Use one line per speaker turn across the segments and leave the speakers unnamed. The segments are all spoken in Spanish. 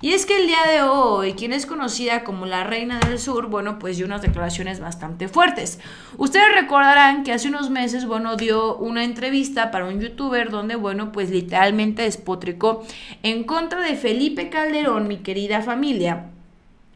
Y es que el día de hoy, quien es conocida como la Reina del Sur, bueno, pues dio unas declaraciones bastante fuertes. Ustedes recordarán que hace unos meses, bueno, dio una entrevista para un youtuber donde, bueno, pues literalmente despotricó en contra de Felipe Calderón, mi querida familia.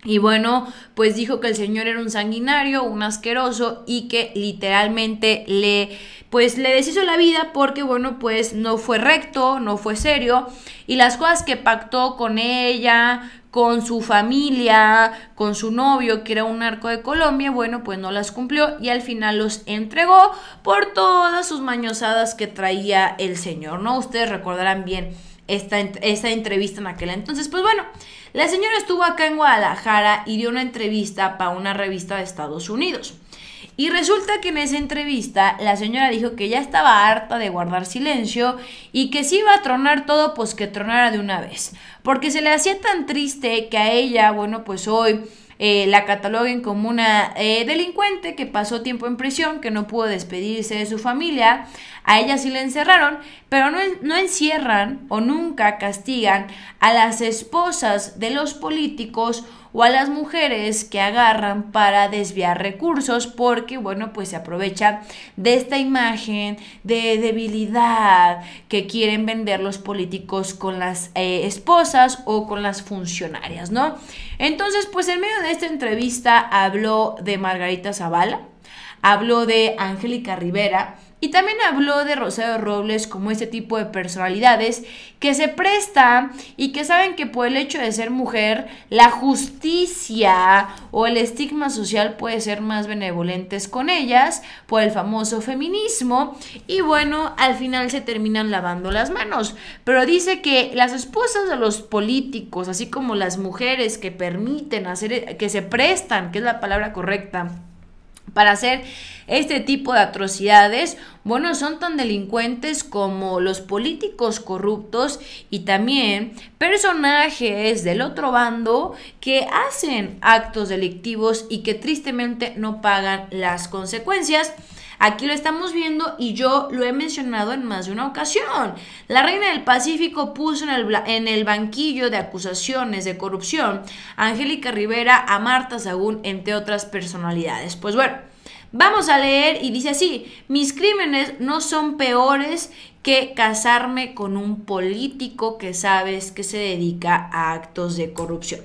Y bueno, pues dijo que el señor era un sanguinario, un asqueroso y que literalmente le pues le deshizo la vida porque, bueno, pues no fue recto, no fue serio, y las cosas que pactó con ella, con su familia, con su novio, que era un arco de Colombia, bueno, pues no las cumplió y al final los entregó por todas sus mañosadas que traía el señor, ¿no? Ustedes recordarán bien esta, esta, entrevista en aquel entonces. Pues bueno, la señora estuvo acá en Guadalajara y dio una entrevista para una revista de Estados Unidos. Y resulta que en esa entrevista la señora dijo que ya estaba harta de guardar silencio y que si iba a tronar todo, pues que tronara de una vez. Porque se le hacía tan triste que a ella, bueno, pues hoy... Eh, la cataloguen como una eh, delincuente que pasó tiempo en prisión, que no pudo despedirse de su familia. A ella sí la encerraron, pero no, no encierran o nunca castigan a las esposas de los políticos o a las mujeres que agarran para desviar recursos porque, bueno, pues se aprovecha de esta imagen de debilidad que quieren vender los políticos con las eh, esposas o con las funcionarias, ¿no? Entonces, pues en medio de esta entrevista habló de Margarita Zavala, habló de Angélica Rivera, y también habló de Rosario Robles como este tipo de personalidades que se prestan y que saben que por el hecho de ser mujer, la justicia o el estigma social puede ser más benevolentes con ellas por el famoso feminismo. Y bueno, al final se terminan lavando las manos. Pero dice que las esposas de los políticos, así como las mujeres que permiten hacer, que se prestan, que es la palabra correcta, para hacer este tipo de atrocidades, bueno, son tan delincuentes como los políticos corruptos y también personajes del otro bando que hacen actos delictivos y que tristemente no pagan las consecuencias. Aquí lo estamos viendo y yo lo he mencionado en más de una ocasión. La reina del Pacífico puso en el, banquillo de acusaciones de corrupción a Angélica Rivera, a Marta Sagún, entre otras personalidades. Pues bueno, Vamos a leer y dice así, mis crímenes no son peores que casarme con un político que sabes que se dedica a actos de corrupción.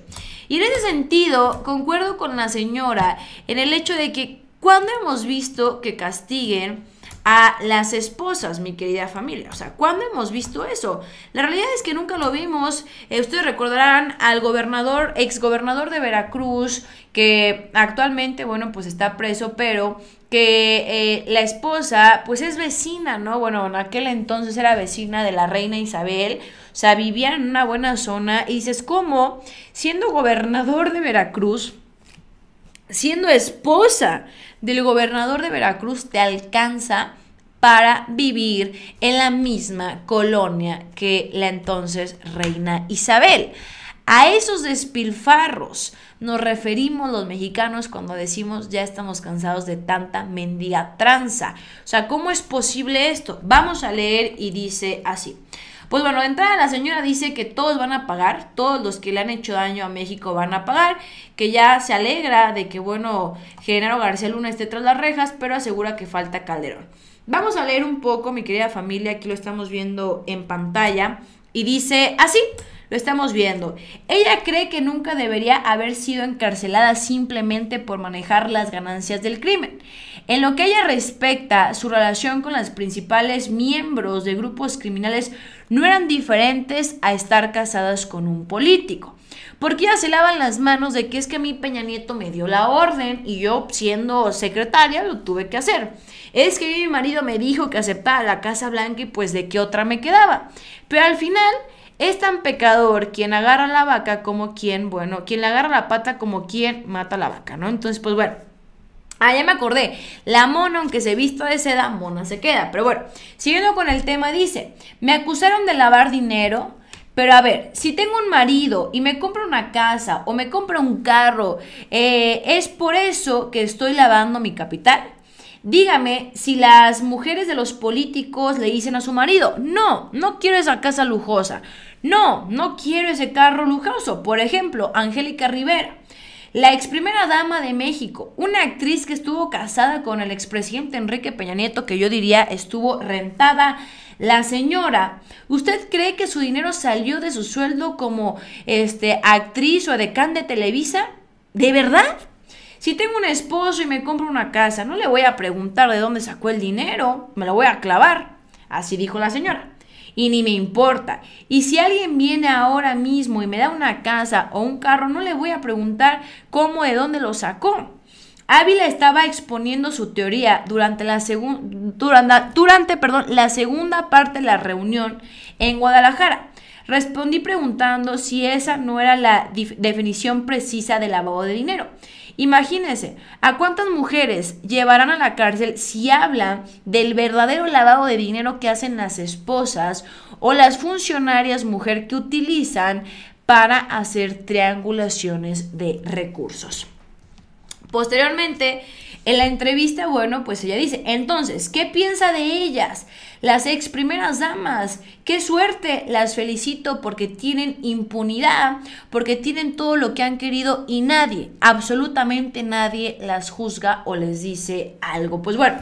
Y en ese sentido, concuerdo con la señora en el hecho de que ¿Cuándo hemos visto que castiguen a las esposas, mi querida familia? O sea, ¿cuándo hemos visto eso? La realidad es que nunca lo vimos. Eh, ustedes recordarán al gobernador, exgobernador de Veracruz, que actualmente, bueno, pues está preso, pero que eh, la esposa, pues es vecina, ¿no? Bueno, en aquel entonces era vecina de la reina Isabel, o sea, vivían en una buena zona, y dices, ¿cómo? Siendo gobernador de Veracruz, siendo esposa del gobernador de Veracruz, te alcanza para vivir en la misma colonia que la entonces reina Isabel. A esos despilfarros nos referimos los mexicanos cuando decimos ya estamos cansados de tanta mendiga tranza. O sea, ¿cómo es posible esto? Vamos a leer y dice así. Pues bueno, de entrada la señora dice que todos van a pagar, todos los que le han hecho daño a México van a pagar, que ya se alegra de que, bueno, Genaro García Luna esté tras las rejas, pero asegura que falta Calderón. Vamos a leer un poco, mi querida familia, aquí lo estamos viendo en pantalla, y dice así. Lo estamos viendo. Ella cree que nunca debería haber sido encarcelada simplemente por manejar las ganancias del crimen. En lo que ella respecta, su relación con los principales miembros de grupos criminales no eran diferentes a estar casadas con un político. Porque ya se lavan las manos de que es que mi Peña Nieto me dio la orden y yo siendo secretaria lo tuve que hacer. Es que mi marido me dijo que aceptara la Casa Blanca y pues de qué otra me quedaba. Pero al final es tan pecador quien agarra la vaca como quien, bueno, quien le agarra la pata como quien mata la vaca, ¿no? Entonces, pues bueno. Ah, ya me acordé. La mona, aunque se vista de seda, mona se queda. Pero bueno, siguiendo con el tema, dice, me acusaron de lavar dinero, pero a ver, si tengo un marido y me compro una casa o me compro un carro, eh, ¿es por eso que estoy lavando mi capital? Dígame si las mujeres de los políticos le dicen a su marido, no, no quiero esa casa lujosa, no, no quiero ese carro lujoso. Por ejemplo, Angélica Rivera. La ex primera dama de México, una actriz que estuvo casada con el expresidente Enrique Peña Nieto, que yo diría estuvo rentada. La señora, ¿usted cree que su dinero salió de su sueldo como este, actriz o decán de Televisa? ¿De verdad? Si tengo un esposo y me compro una casa, no le voy a preguntar de dónde sacó el dinero, me lo voy a clavar. Así dijo la señora. Y ni me importa. Y si alguien viene ahora mismo y me da una casa o un carro, no le voy a preguntar cómo, de dónde lo sacó. Ávila estaba exponiendo su teoría durante la, durante, perdón, la segunda parte de la reunión en Guadalajara. Respondí preguntando si esa no era la definición precisa del lavado de dinero. Imagínense, ¿a cuántas mujeres llevarán a la cárcel si hablan del verdadero lavado de dinero que hacen las esposas o las funcionarias mujer que utilizan para hacer triangulaciones de recursos? Posteriormente, en la entrevista, bueno, pues ella dice, entonces, ¿qué piensa de ellas? Las ex primeras damas, qué suerte, las felicito porque tienen impunidad, porque tienen todo lo que han querido y nadie, absolutamente nadie las juzga o les dice algo. Pues bueno.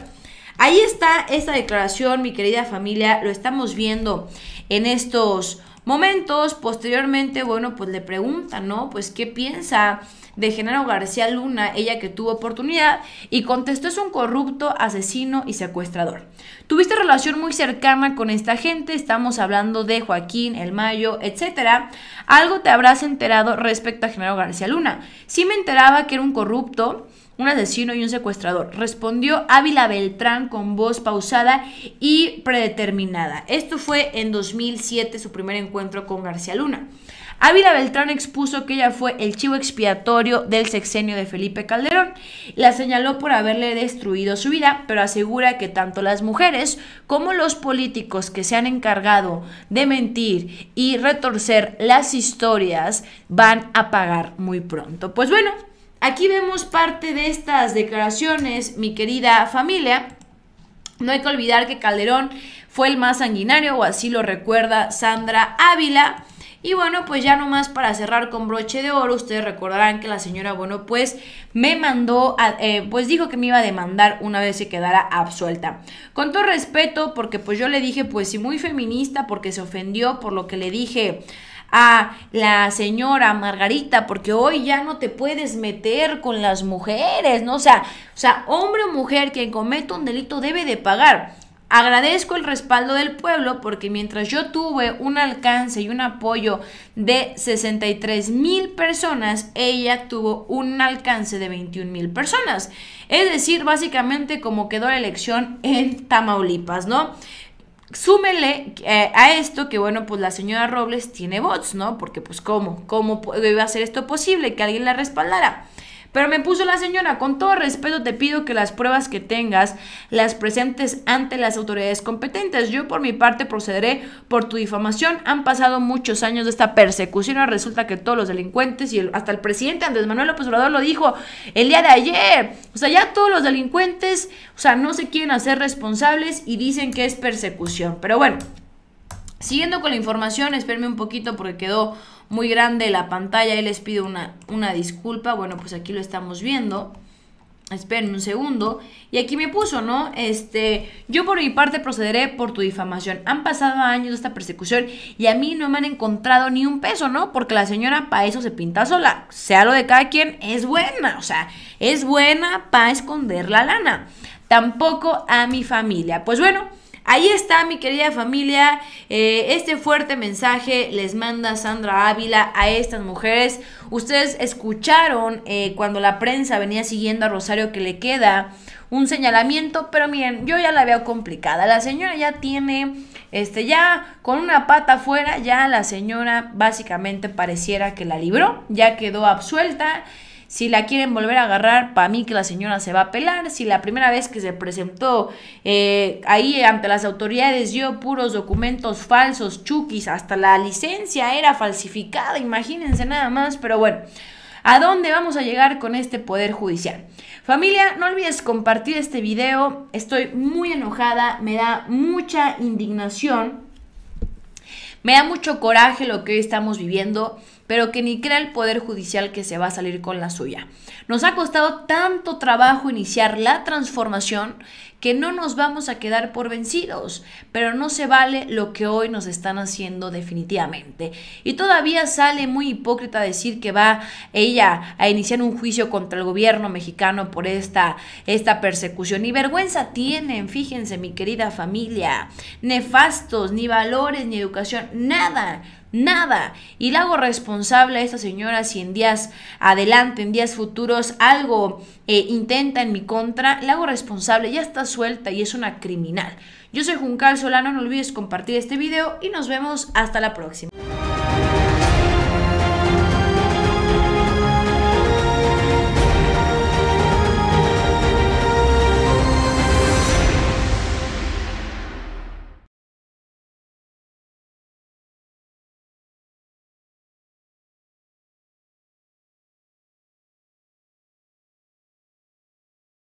Ahí está esta declaración, mi querida familia, lo estamos viendo en estos momentos. Posteriormente, bueno, pues le preguntan, ¿no? Pues qué piensa de Genaro García Luna, ella que tuvo oportunidad, y contestó es un corrupto, asesino y secuestrador. Tuviste relación muy cercana con esta gente, estamos hablando de Joaquín, El Mayo, Etcétera Algo te habrás enterado respecto a Genaro García Luna. Si me enteraba que era un corrupto, un asesino y un secuestrador, respondió Ávila Beltrán con voz pausada y predeterminada. Esto fue en 2007 su primer encuentro con García Luna. Ávila Beltrán expuso que ella fue el chivo expiatorio del sexenio de Felipe Calderón. La señaló por haberle destruido su vida, pero asegura que tanto las mujeres como los políticos que se han encargado de mentir y retorcer las historias van a pagar muy pronto. Pues bueno, Aquí vemos parte de estas declaraciones, mi querida familia. No hay que olvidar que Calderón fue el más sanguinario, o así lo recuerda Sandra Ávila. Y bueno, pues ya nomás para cerrar con broche de oro, ustedes recordarán que la señora, bueno, pues me mandó, eh, pues dijo que me iba a demandar una vez se quedara absuelta. Con todo respeto, porque pues yo le dije, pues sí, muy feminista, porque se ofendió por lo que le dije a la señora Margarita, porque hoy ya no te puedes meter con las mujeres, ¿no? O sea, o sea hombre o mujer quien cometa un delito debe de pagar. Agradezco el respaldo del pueblo porque mientras yo tuve un alcance y un apoyo de 63 mil personas, ella tuvo un alcance de 21 mil personas. Es decir, básicamente como quedó la elección en Tamaulipas, ¿no? súmele eh, a esto que, bueno, pues la señora Robles tiene bots, ¿no? Porque pues cómo, cómo iba a ser esto posible que alguien la respaldara. Pero me puso la señora, con todo respeto te pido que las pruebas que tengas las presentes ante las autoridades competentes. Yo por mi parte procederé por tu difamación. Han pasado muchos años de esta persecución. resulta que todos los delincuentes y hasta el presidente Andrés Manuel López Obrador lo dijo el día de ayer. O sea, ya todos los delincuentes, o sea, no se quieren hacer responsables y dicen que es persecución. Pero bueno, siguiendo con la información, espérame un poquito porque quedó muy grande la pantalla y les pido una, una disculpa. Bueno, pues aquí lo estamos viendo. Esperen un segundo. Y aquí me puso, ¿no? Este, yo por mi parte procederé por tu difamación. Han pasado años de esta persecución y a mí no me han encontrado ni un peso, ¿no? Porque la señora para eso se pinta sola. Sea lo de cada quien, es buena. O sea, es buena para esconder la lana. Tampoco a mi familia. Pues bueno, Ahí está mi querida familia, eh, este fuerte mensaje les manda Sandra Ávila a estas mujeres. Ustedes escucharon eh, cuando la prensa venía siguiendo a Rosario que le queda un señalamiento, pero miren, yo ya la veo complicada. La señora ya tiene, este, ya con una pata afuera, ya la señora básicamente pareciera que la libró, ya quedó absuelta. Si la quieren volver a agarrar, para mí que la señora se va a pelar. Si la primera vez que se presentó eh, ahí ante las autoridades dio puros documentos falsos, chuquis, hasta la licencia era falsificada, imagínense nada más, pero bueno. ¿A dónde vamos a llegar con este poder judicial? Familia, no olvides compartir este video. Estoy muy enojada, me da mucha indignación. Me da mucho coraje lo que hoy estamos viviendo pero que ni crea el Poder Judicial que se va a salir con la suya. Nos ha costado tanto trabajo iniciar la transformación que no nos vamos a quedar por vencidos, pero no se vale lo que hoy nos están haciendo definitivamente. Y todavía sale muy hipócrita decir que va ella a iniciar un juicio contra el gobierno mexicano por esta, esta persecución. Ni vergüenza tienen, fíjense mi querida familia, nefastos, ni valores, ni educación, nada nada. Y la hago responsable a esta señora si en días adelante, en días futuros, algo eh, intenta en mi contra, la hago responsable, ya está suelta y es una criminal. Yo soy Juncal Solano, no olvides compartir este video y nos vemos hasta la próxima.